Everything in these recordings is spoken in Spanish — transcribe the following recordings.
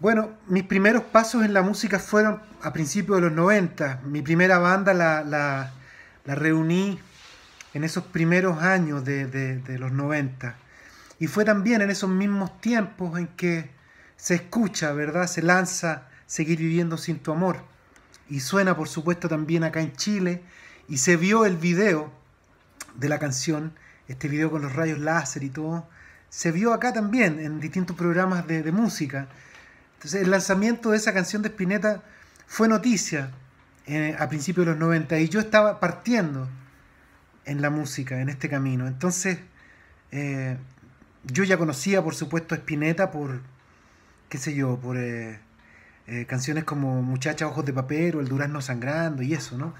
Bueno, mis primeros pasos en la música fueron a principios de los 90. Mi primera banda la, reuní en esos primeros años de, los 90. Y fue también en esos mismos tiempos en que se escucha, ¿verdad? Se lanza Seguir viviendo sin tu amor. Y suena, por supuesto, también acá en Chile. Y se vio el video de la canción, este video con los rayos láser y todo. Se vio acá también en distintos programas de música. Entonces el lanzamiento de esa canción de Spinetta fue noticia eh, a principios de los 90 y yo estaba partiendo en la música, en este camino. Entonces eh, yo ya conocía por supuesto a Spinetta por, qué sé yo, por eh, canciones como Muchacha Ojos de Papel o El Durazno Sangrando y eso, ¿no?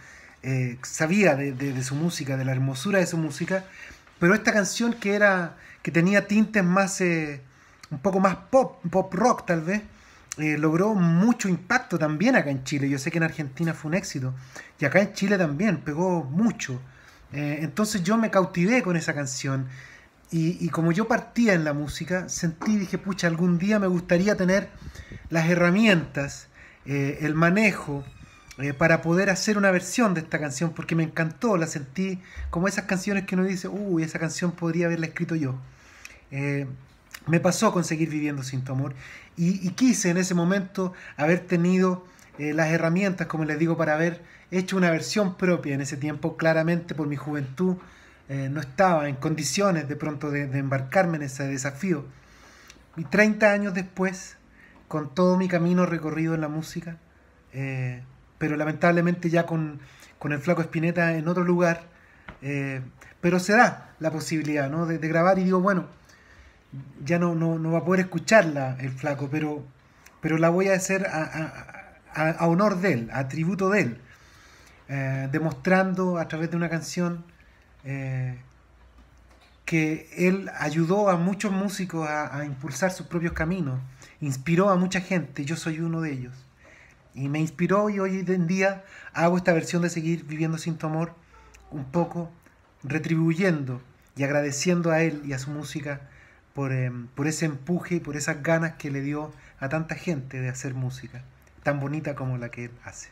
sabía de, su música, de la hermosura de su música, pero esta canción que era que tenía tintes más un poco más pop pop rock tal vez eh, logró mucho impacto también acá en Chile. Yo sé que en Argentina fue un éxito y acá en Chile también pegó mucho. Eh, entonces yo me cautivé con esa canción y, como yo partía en la música, sentí, dije, pucha, algún día me gustaría tener las herramientas, eh, el manejo para poder hacer una versión de esta canción porque me encantó, la sentí como esas canciones que uno dice, uy, esa canción podría haberla escrito yo me pasó con seguir viviendo sin tu amor y, quise en ese momento haber tenido eh, las herramientas, como les digo, para haber hecho una versión propia en ese tiempo. Claramente por mi juventud eh, no estaba en condiciones de pronto de, embarcarme en ese desafío. Y 30 años después, con todo mi camino recorrido en la música, eh, pero lamentablemente ya con, el flaco Espineta en otro lugar, pero se da la posibilidad ¿no? de grabar y digo, bueno, ya no, no, va a poder escucharla el flaco, pero, pero la voy a hacer a, honor de él, a tributo de él, eh, demostrando a través de una canción eh, que él ayudó a muchos músicos a, a, impulsar sus propios caminos, inspiró a mucha gente, yo soy uno de ellos. Y me inspiró y hoy en día hago esta versión de seguir viviendo sin tu amor, un poco retribuyendo y agradeciendo a él y a su música Em, por, ese empuje y por esas ganas que le dio a tanta gente de hacer música, tan bonita como la que él hace.